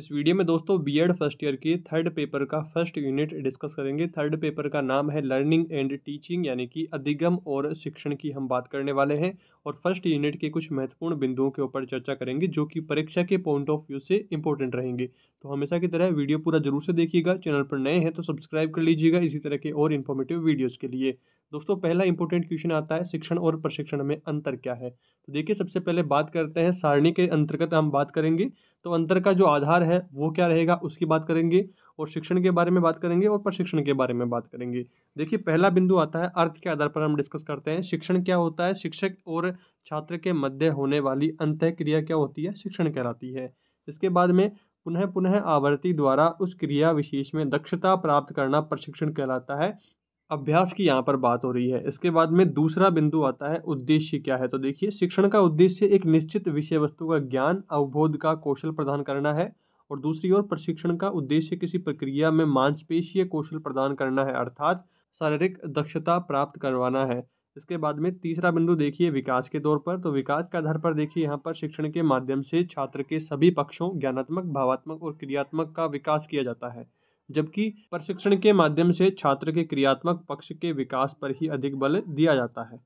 इस वीडियो में दोस्तों बीएड फर्स्ट ईयर के थर्ड पेपर का फर्स्ट यूनिट डिस्कस करेंगे थर्ड पेपर का नाम है लर्निंग एंड टीचिंग यानी कि अधिगम और शिक्षण की हम बात करने वाले हैं और फर्स्ट यूनिट के कुछ महत्वपूर्ण बिंदुओं के ऊपर चर्चा करेंगे जो कि परीक्षा के पॉइंट ऑफ व्यू से इंपॉर्टेंट रहेंगे तो हमेशा की तरह वीडियो पूरा जरूर से देखिएगा चैनल पर नए हैं तो सब्सक्राइब कर लीजिएगा इसी तरह के और इन्फॉर्मेटिव वीडियोज़ के लिए दोस्तों पहला इंपॉर्टेंट क्वेश्चन आता है शिक्षण और प्रशिक्षण में अंतर क्या है तो देखिए सबसे पहले बात करते हैं सारणी के अंतर्गत हम बात करेंगे तो अंतर का जो आधार है वो क्या रहेगा उसकी बात करेंगे और शिक्षण के बारे में बात करेंगे और प्रशिक्षण के बारे में बात करेंगे देखिए पहला बिंदु आता है अर्थ के आधार पर हम डिस्कस करते हैं शिक्षण क्या होता है शिक्षक और छात्र के मध्य होने वाली अंत क्रिया क्या होती है शिक्षण कहलाती है इसके बाद में पुनः पुनः आवर्ती द्वारा उस क्रिया विशेष में दक्षता प्राप्त करना प्रशिक्षण कहलाता है अभ्यास की यहाँ पर बात हो रही है इसके बाद में दूसरा बिंदु आता है उद्देश्य क्या है तो देखिए शिक्षण का उद्देश्य एक निश्चित विषय वस्तु का ज्ञान अवबोध का कौशल प्रदान करना है और दूसरी ओर प्रशिक्षण का उद्देश्य किसी प्रक्रिया में मांसपेशीय कौशल प्रदान करना है अर्थात शारीरिक दक्षता प्राप्त करवाना है इसके बाद में तीसरा बिंदु देखिए विकास के तौर पर तो विकास के आधार पर देखिए यहाँ पर शिक्षण के माध्यम से छात्र के सभी पक्षों ज्ञानात्मक भावात्मक और क्रियात्मक का विकास किया जाता है जबकि प्रशिक्षण के माध्यम से छात्र के क्रियात्मक पक्ष के विकास पर ही अधिक बल दिया जाता है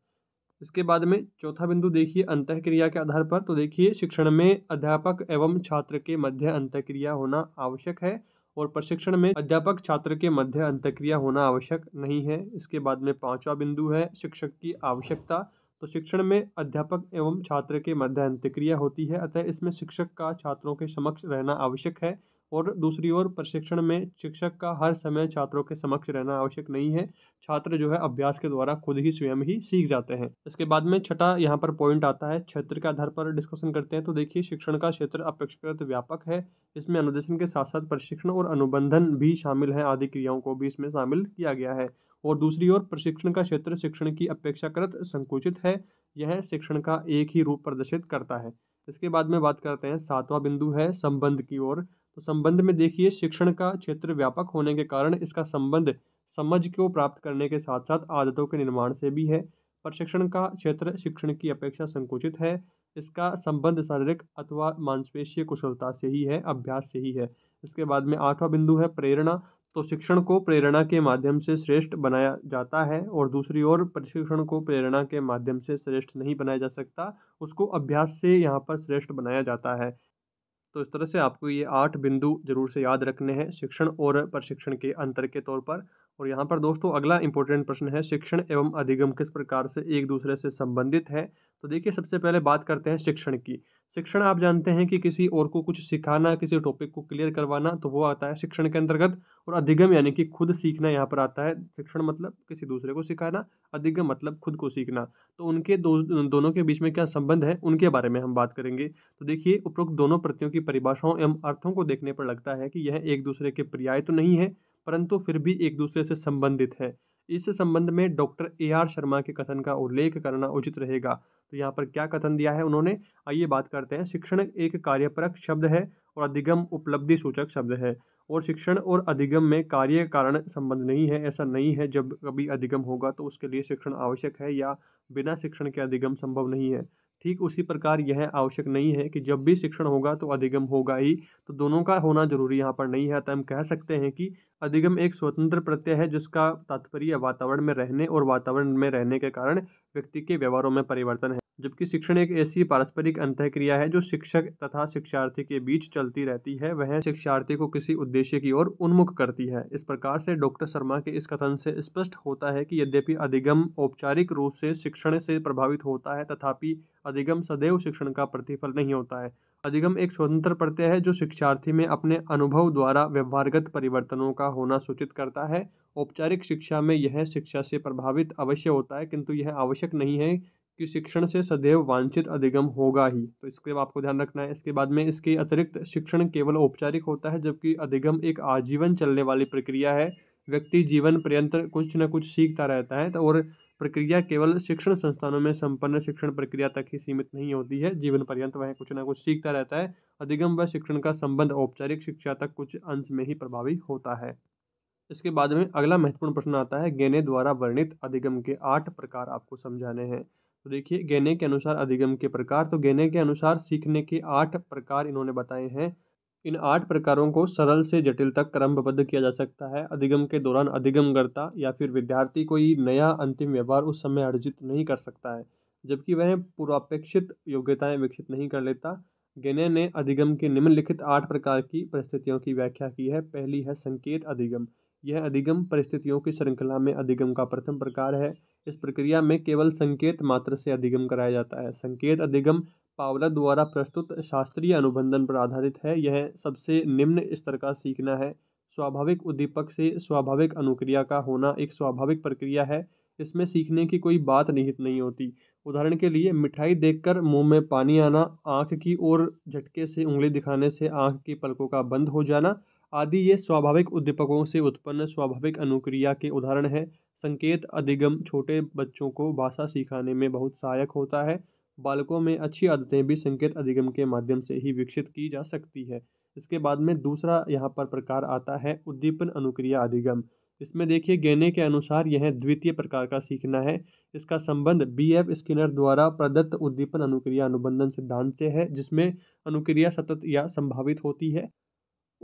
इसके बाद में चौथा बिंदु देखिए अंत क्रिया के आधार पर तो देखिए शिक्षण में अध्यापक एवं छात्र के मध्य अंत क्रिया होना आवश्यक है और प्रशिक्षण में अध्यापक छात्र के मध्य अंत क्रिया होना आवश्यक नहीं है इसके बाद में पांचवा बिंदु है शिक्षक की आवश्यकता तो शिक्षण में अध्यापक एवं छात्र के मध्य अंत्यक्रिया होती है अतः इसमें शिक्षक का छात्रों के समक्ष रहना आवश्यक है और दूसरी ओर प्रशिक्षण में शिक्षक का हर समय छात्रों के समक्ष रहना आवश्यक नहीं है छात्र जो है अभ्यास के द्वारा खुद ही स्वयं ही सीख जाते हैं इसके बाद में छठा यहाँ पर पॉइंट आता है क्षेत्र के आधार पर डिस्कशन करते हैं तो देखिए शिक्षण का क्षेत्र अपेक्षाकृत व्यापक है इसमें अनुदेशन के साथ साथ प्रशिक्षण और अनुबंधन भी शामिल है आदि क्रियाओं को भी इसमें शामिल किया गया है और दूसरी ओर प्रशिक्षण का क्षेत्र शिक्षण की अपेक्षाकृत संकुचित है यह शिक्षण का एक ही रूप प्रदर्शित करता है इसके बाद में बात करते हैं सातवां बिंदु है संबंध की ओर तो संबंध में देखिए शिक्षण का क्षेत्र व्यापक होने के कारण इसका संबंध समझ को प्राप्त करने के साथ साथ आदतों के निर्माण से भी है प्रशिक्षण का क्षेत्र शिक्षण की अपेक्षा संकुचित है इसका संबंध शारीरिक अथवा मांसपेशीय कुशलता से ही है अभ्यास से ही है इसके बाद में आठवां बिंदु है प्रेरणा तो शिक्षण को प्रेरणा के माध्यम से श्रेष्ठ बनाया जाता है और दूसरी ओर प्रशिक्षण को प्रेरणा के माध्यम से श्रेष्ठ नहीं बनाया जा सकता उसको अभ्यास से यहाँ पर श्रेष्ठ बनाया जाता है तो इस तरह से आपको ये आठ बिंदु जरूर से याद रखने हैं शिक्षण और प्रशिक्षण के अंतर के तौर पर और यहाँ पर दोस्तों अगला इंपॉर्टेंट प्रश्न है शिक्षण एवं अधिगम किस प्रकार से एक दूसरे से संबंधित है तो देखिए सबसे पहले बात करते हैं शिक्षण की शिक्षण आप जानते हैं कि किसी और को कुछ सिखाना किसी टॉपिक को क्लियर करवाना तो वो आता है शिक्षण के अंतर्गत और अधिगम यानी कि खुद सीखना यहाँ पर आता है शिक्षण मतलब किसी दूसरे को सिखाना अधिगम मतलब खुद को सीखना तो उनके दो दोनों के बीच में क्या संबंध है उनके बारे में हम बात करेंगे तो देखिए उपरोक्त दोनों प्रतियों की परिभाषाओं एवं अर्थों को देखने पर लगता है कि यह एक दूसरे के पर्याय तो नहीं है परंतु फिर भी एक दूसरे से संबंधित है इस संबंध में डॉक्टर ए आर शर्मा के कथन का उल्लेख करना उचित रहेगा तो यहाँ पर क्या कथन दिया है उन्होंने आइए बात करते हैं शिक्षण एक कार्यपरक शब्द है और अधिगम उपलब्धि सूचक शब्द है और शिक्षण और अधिगम में कार्य कारण संबंध नहीं है ऐसा नहीं है जब कभी अधिगम होगा तो उसके लिए शिक्षण आवश्यक है या बिना शिक्षण के अधिगम संभव नहीं है ठीक उसी प्रकार यह आवश्यक नहीं है कि जब भी शिक्षण होगा तो अधिगम होगा ही तो दोनों का होना जरूरी यहाँ पर नहीं है तो हम कह सकते हैं कि अधिगम एक स्वतंत्र प्रत्यय है जिसका तात्पर्य वातावरण में रहने और वातावरण में रहने के कारण व्यक्ति के व्यवहारों में परिवर्तन है जबकि शिक्षण एक ऐसी पारस्परिक अंतःक्रिया है जो शिक्षक तथा शिक्षार्थी के बीच चलती रहती है वह शिक्षार्थी को किसी उद्देश्य की ओर उन्मुख करती है इस प्रकार से डॉक्टर शर्मा के इस कथन से स्पष्ट होता है कि यद्यपि अधिगम औपचारिक रूप से शिक्षण से प्रभावित होता है तथापि अधिगम सदैव शिक्षण का प्रतिफल नहीं होता है अधिगम एक स्वतंत्र प्रत्यय है जो शिक्षार्थी में अपने अनुभव द्वारा व्यवहारगत परिवर्तनों का होना सूचित करता है औपचारिक शिक्षा में यह शिक्षा से प्रभावित अवश्य होता है किंतु यह आवश्यक नहीं है कि शिक्षण से सदैव वांछित अधिगम होगा ही तो इसके आपको ध्यान रखना है इसके बाद में इसके अतिरिक्त शिक्षण केवल औपचारिक होता है जबकि अधिगम एक आजीवन चलने वाली प्रक्रिया है व्यक्ति जीवन पर्यंत कुछ न कुछ सीखता रहता है तो और प्रक्रिया केवल शिक्षण संस्थानों में संपन्न शिक्षण प्रक्रिया तक ही सीमित नहीं होती है जीवन पर्यंत वह कुछ ना कुछ सीखता रहता है अधिगम व शिक्षण का संबंध औपचारिक शिक्षा तक कुछ अंश में ही प्रभावी होता है इसके बाद में अगला महत्वपूर्ण प्रश्न आता है गेने द्वारा वर्णित अधिगम के आठ प्रकार आपको समझाने हैं तो देखिए गहने के अनुसार अधिगम के प्रकार तो गहने के अनुसार सीखने के आठ प्रकार इन्होंने बताए हैं इन आठ प्रकारों को सरल से जटिल तक क्रमबद्ध किया जा सकता है अधिगम के दौरान अधिगमकर्ता या फिर विद्यार्थी कोई नया अंतिम व्यवहार उस समय अर्जित नहीं कर सकता है जबकि वह पूर्वापेक्षित योग्यताएं विकसित नहीं कर लेता गेने ने अधिगम के निम्नलिखित आठ प्रकार की परिस्थितियों की व्याख्या की है पहली है संकेत अधिगम यह अधिगम परिस्थितियों की श्रृंखला में अधिगम का प्रथम प्रकार है इस प्रक्रिया में केवल संकेत मात्र से अधिगम कराया जाता है संकेत अधिगम पावला द्वारा प्रस्तुत शास्त्रीय अनुबंधन पर आधारित है यह सबसे निम्न स्तर का सीखना है स्वाभाविक उद्दीपक से स्वाभाविक अनुक्रिया का होना एक स्वाभाविक प्रक्रिया है इसमें सीखने की कोई बात निहित नहीं होती उदाहरण के लिए मिठाई देखकर मुंह में पानी आना आंख की ओर झटके से उंगली दिखाने से आंख की पलकों का बंद हो जाना आदि ये स्वाभाविक उद्दीपकों से उत्पन्न स्वाभाविक अनुक्रिया के उदाहरण हैं संकेत अधिगम छोटे बच्चों को भाषा सिखाने में बहुत सहायक होता है बालकों में अच्छी आदतें भी संकेत अधिगम के माध्यम से ही विकसित की जा सकती है इसके बाद में दूसरा यहाँ पर प्रकार आता है उद्दीपन अनुक्रिया अधिगम इसमें देखिए गेने के अनुसार यह द्वितीय प्रकार का सीखना है इसका संबंध बी एफ स्किनर द्वारा प्रदत्त उद्दीपन अनुक्रिया अनुबंधन सिद्धांत से है जिसमें अनुक्रिया सतत या संभावित होती है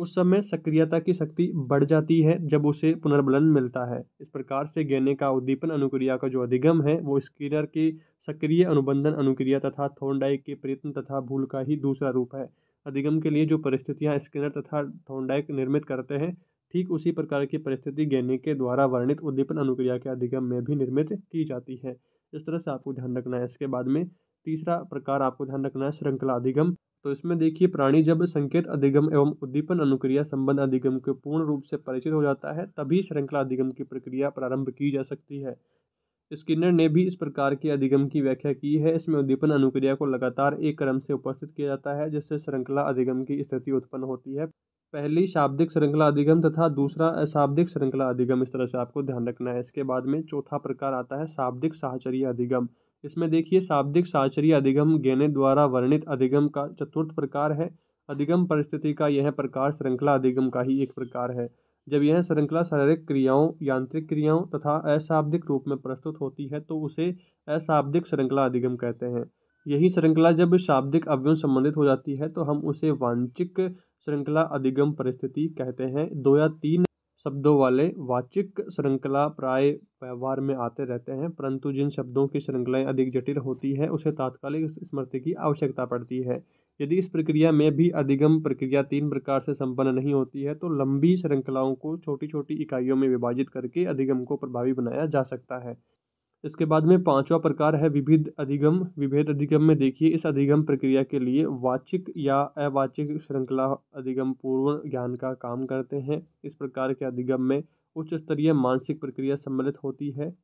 उस समय सक्रियता की शक्ति बढ़ जाती है जब उसे पुनर्बलन मिलता है इस प्रकार से गेने का उद्दीपन अनुक्रिया का जो अधिगम है वो स्कीनर की सक्रिय अनुबंधन अनुक्रिया तथा थोंडाइक के प्रयत्न तथा भूल का ही दूसरा रूप है अधिगम के लिए जो परिस्थितियाँ स्किनर तथा थोंडाइक निर्मित करते हैं ठीक उसी प्रकार की परिस्थिति गहने के द्वारा वर्णित उद्दीपन अनुक्रिया के अधिगम में भी निर्मित की जाती है इस तरह से आपको ध्यान रखना है इसके बाद में तीसरा प्रकार आपको ध्यान रखना है श्रृंखला अधिगम तो इसमें देखिए प्राणी जब संकेत अधिगम एवं उद्दीपन अनुक्रिया संबंध अधिगम के पूर्ण रूप से परिचित हो जाता है तभी श्रृंखला अधिगम की प्रक्रिया प्रारंभ की जा सकती है स्किनर ने भी इस प्रकार के अधिगम की व्याख्या की है इसमें उद्दीपन अनुक्रिया को लगातार एक क्रम से उपस्थित किया जाता है जिससे श्रृंखला अधिगम की स्थिति उत्पन्न होती है पहली शाब्दिक श्रृंखला अधिगम तथा दूसरा अशाब्दिक श्रृंखला अधिगम इस तरह से आपको ध्यान रखना है इसके बाद में चौथा प्रकार आता है शाब्दिक साहचर्य अधिगम इसमें देखिए शाब्दिक साचरी अधिगम गेने द्वारा वर्णित अधिगम का चतुर्थ प्रकार है अधिगम परिस्थिति का यह प्रकार श्रृंखला अधिगम का ही एक प्रकार है जब यह श्रृंखला शारीरिक क्रियाओं यांत्रिक क्रियाओं तथा अशाब्दिक रूप में प्रस्तुत होती है तो उसे अशाब्दिक श्रृंखला अधिगम कहते हैं यही श्रृंखला जब शाब्दिक अवयव संबंधित हो जाती है तो हम उसे वांछिक श्रृंखला अधिगम परिस्थिति कहते हैं दो या तीन शब्दों वाले वाचिक श्रृंखला प्राय व्यवहार में आते रहते हैं परंतु जिन शब्दों की श्रृंखलाएँ अधिक जटिल होती है उसे तात्कालिक स्मृति की आवश्यकता पड़ती है यदि इस प्रक्रिया में भी अधिगम प्रक्रिया तीन प्रकार से संपन्न नहीं होती है तो लंबी श्रृंखलाओं को छोटी छोटी इकाइयों में विभाजित करके अधिगम को प्रभावी बनाया जा सकता है इसके बाद में पांचवा प्रकार है विभिद अधिगम विभेद अधिगम में देखिए इस अधिगम प्रक्रिया के लिए वाचिक या अवाचिक श्रृंखला अधिगम पूर्ण ज्ञान का काम करते हैं इस प्रकार के अधिगम में उच्च स्तरीय मानसिक प्रक्रिया सम्मिलित होती है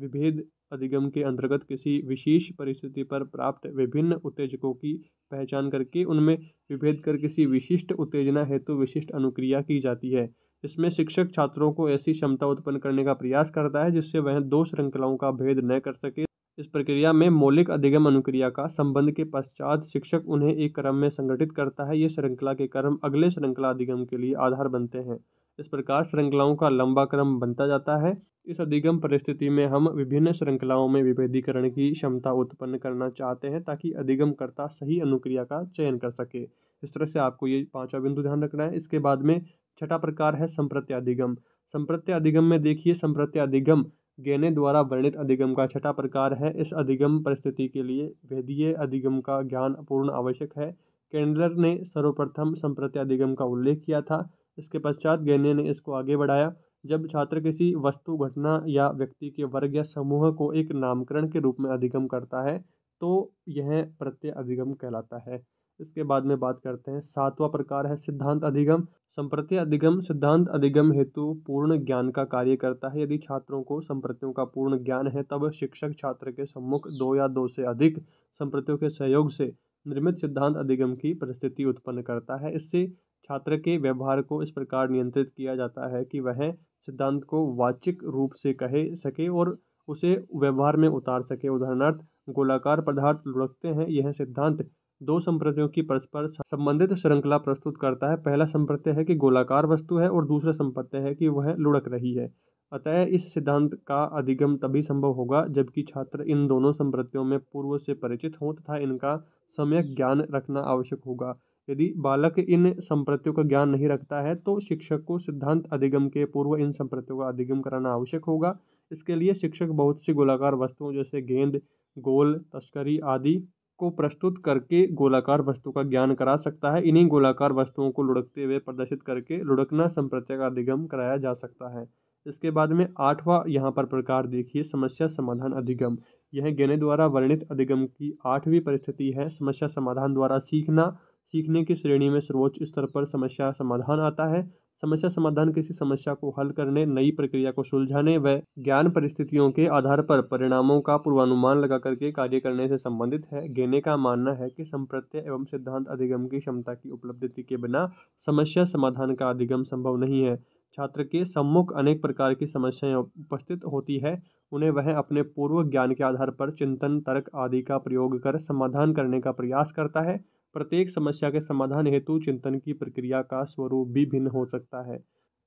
विभेद अधिगम के अंतर्गत किसी विशेष परिस्थिति पर प्राप्त विभिन्न उत्तेजकों की पहचान करके उनमें विभेद कर किसी विशिष्ट उत्तेजना हेतु तो विशिष्ट अनुक्रिया की जाती है इसमें शिक्षक छात्रों को ऐसी क्षमता उत्पन्न करने का प्रयास करता है जिससे वह दो श्रृंखलाओं का भेद न कर सके इस प्रक्रिया में मौलिक अधिगम अनुक्रिया का संबंध के पश्चात शिक्षक उन्हें एक क्रम में संगठित करता है ये श्रृंखला के क्रम अगले श्रृंखला अधिगम के लिए आधार बनते हैं इस प्रकार श्रृंखलाओं का लंबा क्रम बनता जाता है इस अधिगम परिस्थिति में हम विभिन्न श्रृंखलाओं में विभेदीकरण की क्षमता उत्पन्न करना चाहते हैं ताकि अधिगमकर्ता सही अनुक्रिया का चयन कर सके इस तरह से आपको ये पांचवा बिंदु ध्यान रखना है इसके बाद में छठा प्रकार है संप्रत्याधिगम संप्रत्याधिगम में देखिए संप्रत्याधिगम गेने द्वारा वर्णित अधिगम का छठा प्रकार है इस अधिगम परिस्थिति के लिए वेदीय अधिगम का ज्ञान पूर्ण आवश्यक है कैंडलर ने सर्वप्रथम संप्रत्याधिगम का उल्लेख किया था इसके पश्चात गेने ने इसको आगे बढ़ाया जब छात्र किसी वस्तु घटना या व्यक्ति के वर्ग या समूह को एक नामकरण के रूप में अधिगम करता है तो यह प्रत्यय अधिगम कहलाता है इसके बाद में बात करते हैं सातवां प्रकार है सिद्धांत अधिगम संप्रति अधिगम सिद्धांत अधिगम हेतु पूर्ण ज्ञान का कार्य करता है यदि छात्रों को संप्रतियों का पूर्ण ज्ञान है तब शिक्षक छात्र के सम्मुख दो या दो से अधिक संप्रतियों के सहयोग से निर्मित सिद्धांत अधिगम की परिस्थिति उत्पन्न करता है इससे छात्र के व्यवहार को इस प्रकार नियंत्रित किया जाता है कि वह सिद्धांत को वाचिक रूप से कहे सके और उसे व्यवहार में उतार सके उदाहरणार्थ गोलाकार पदार्थ लुढ़कते हैं यह सिद्धांत दो संप्रतियों की परस्पर संबंधित श्रृंखला प्रस्तुत करता है पहला संप्रत्य है कि गोलाकार वस्तु है और दूसरा संप्रत्य है कि वह लुढ़क रही है अतः इस सिद्धांत का अधिगम तभी संभव होगा जबकि छात्र इन दोनों संप्रतियों में पूर्व से परिचित हों तथा इनका सम्यक ज्ञान रखना आवश्यक होगा यदि बालक इन संप्रतियों का ज्ञान नहीं रखता है तो शिक्षक को सिद्धांत अधिगम के पूर्व इन संप्रतियों का अधिगम कराना आवश्यक होगा इसके लिए शिक्षक बहुत सी गोलाकार वस्तुओं जैसे गेंद गोल तस्करी आदि को प्रस्तुत करके गोलाकार वस्तु का ज्ञान करा सकता है इन्हीं गोलाकार वस्तुओं को लुढ़कते हुए प्रदर्शित करके लुढ़कना संप्रत्यय का अधिगम कराया जा सकता है इसके बाद में आठवां यहाँ पर प्रकार देखिए समस्या समाधान अधिगम यह गेने द्वारा वर्णित अधिगम की आठवीं परिस्थिति है समस्या समाधान द्वारा सीखना सीखने की श्रेणी में सर्वोच्च स्तर पर समस्या समाधान आता है समस्या समाधान किसी समस्या को हल करने नई प्रक्रिया को सुलझाने व ज्ञान परिस्थितियों के आधार पर परिणामों का पूर्वानुमान लगा करके कार्य करने से संबंधित है गेने का मानना है कि संप्रत्य एवं सिद्धांत अधिगम की क्षमता की उपलब्धि के बिना समस्या समाधान का अधिगम संभव नहीं है छात्र के सम्मुख अनेक प्रकार की समस्याएं उपस्थित होती है उन्हें वह अपने पूर्व ज्ञान के आधार पर चिंतन तर्क आदि का प्रयोग कर समाधान करने का प्रयास करता है प्रत्येक समस्या के समाधान हेतु चिंतन की प्रक्रिया का स्वरूप भी भिन्न हो सकता है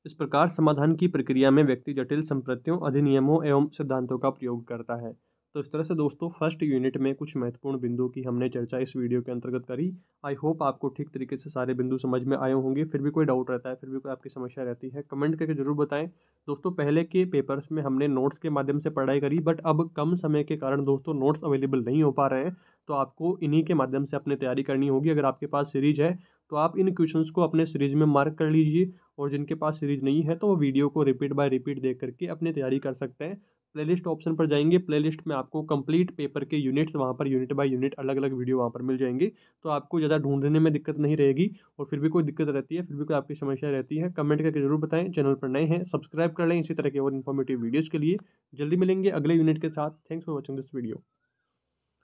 इस प्रकार समाधान की प्रक्रिया में व्यक्ति जटिल संप्रतियों अधिनियमों एवं सिद्धांतों का प्रयोग करता है तो इस तरह से दोस्तों फर्स्ट यूनिट में कुछ महत्वपूर्ण बिंदु की हमने चर्चा इस वीडियो के अंतर्गत करी आई होप आपको ठीक तरीके से सारे बिंदु समझ में आए होंगे फिर भी कोई डाउट रहता है फिर भी कोई आपकी समस्या रहती है कमेंट करके जरूर बताएं दोस्तों पहले के पेपर्स में हमने नोट्स के माध्यम से पढ़ाई करी बट अब कम समय के कारण दोस्तों नोट्स अवेलेबल नहीं हो पा रहे हैं तो आपको इन्हीं के माध्यम से अपनी तैयारी करनी होगी अगर आपके पास सीरीज है तो आप इन क्वेश्चंस को अपने सीरीज़ में मार्क कर लीजिए और जिनके पास सीरीज़ नहीं है तो वो वीडियो को रिपीट बाय रिपीट देख करके अपनी तैयारी कर सकते हैं प्लेलिस्ट ऑप्शन पर जाएंगे प्लेलिस्ट में आपको कंप्लीट पेपर के यूनिट्स वहाँ पर यूनिट बाय यूनिट अलग अलग वीडियो वहाँ पर मिल जाएंगे तो आपको ज़्यादा ढूंढने में दिक्कत नहीं रहेगी और फिर भी कोई दिक्कत रहती है फिर भी कोई आपकी समस्या रहती है कमेंट करके जरूर बताएं चैनल पर नए हैं सब्सक्राइब कर लें इसी तरह के और इन्फॉर्मेटिव वीडियोज़ के लिए जल्दी मिलेंगे अगले यूनिट के साथ thanks for watching this video